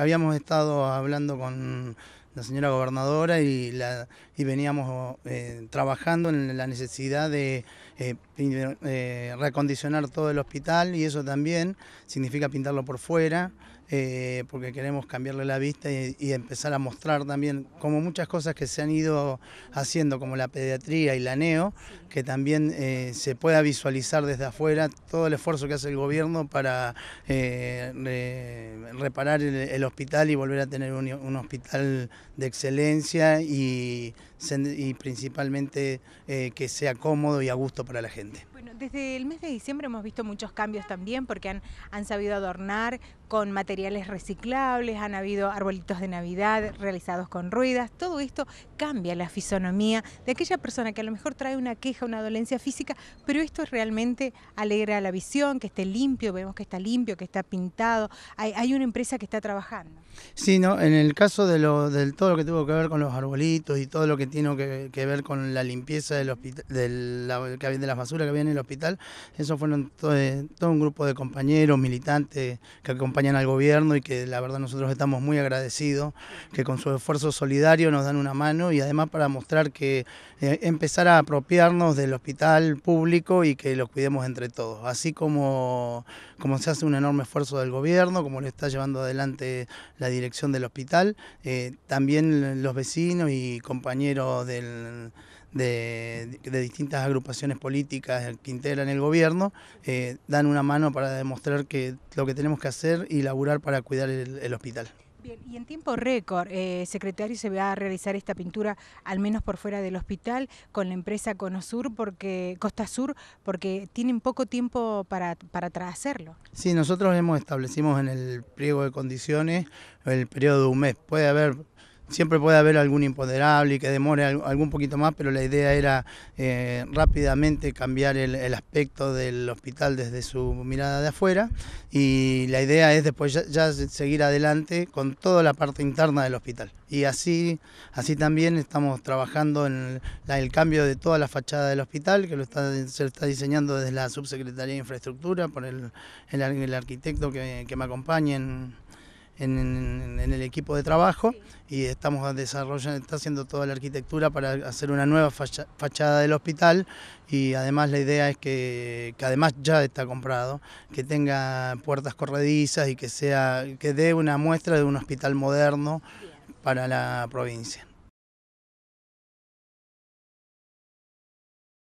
habíamos estado hablando con la señora gobernadora y, y veníamos eh, trabajando en la necesidad de eh, eh, recondicionar todo el hospital y eso también significa pintarlo por fuera, eh, porque queremos cambiarle la vista y, empezar a mostrar también, como muchas cosas que se han ido haciendo, como la pediatría y la neo, que también eh, se pueda visualizar desde afuera todo el esfuerzo que hace el gobierno para eh, reparar el, hospital y volver a tener un, hospital de excelencia y principalmente que sea cómodo y a gusto para la gente desde el mes de diciembre hemos visto muchos cambios también porque han, sabido adornar con materiales reciclables, han habido arbolitos de Navidad realizados con ruedas, todo esto cambia la fisonomía de aquella persona que a lo mejor trae una queja, una dolencia física, pero esto realmente alegra la visión, que esté limpio, vemos que está limpio, que está pintado, hay, una empresa que está trabajando. Sí, no, en el caso de, lo, de todo lo que tuvo que ver con los arbolitos y todo lo que tiene que, ver con la limpieza del hospital, de, la, de las basuras que vienen, el hospital. Eso fueron eh, todo, un grupo de compañeros, militantes que acompañan al gobierno y que la verdad nosotros estamos muy agradecidos, que con su esfuerzo solidario nos dan una mano y además para mostrar que eh, empezar a apropiarnos del hospital público y que los cuidemos entre todos. Así como, como se hace un enorme esfuerzo del gobierno, como lo está llevando adelante la dirección del hospital, eh, también los vecinos y compañeros del de, distintas agrupaciones políticas que integran el gobierno, eh, dan una mano para demostrar que lo que tenemos que hacer y laburar para cuidar el, hospital. Bien, y en tiempo récord, eh, secretario, se va a realizar esta pintura, al menos por fuera del hospital, con la empresa Conosur porque, Costa Sur, porque tienen poco tiempo para, para hacerlo. Sí, nosotros hemos establecimos en el pliego de condiciones el periodo de un mes. Puede haber siempre puede haber algún imponderable y que demore algún poquito más, pero la idea era eh, rápidamente cambiar el, aspecto del hospital desde su mirada de afuera y la idea es después ya, seguir adelante con toda la parte interna del hospital. Y así, así también estamos trabajando en el, cambio de toda la fachada del hospital, que lo está, se está diseñando desde la Subsecretaría de Infraestructura, por el, arquitecto que, que me acompaña en, en, el equipo de trabajo y estamos desarrollando, está haciendo toda la arquitectura para hacer una nueva fachada del hospital y además la idea es que, que además ya está comprado, que tenga puertas corredizas y que sea, que dé una muestra de un hospital moderno para la provincia.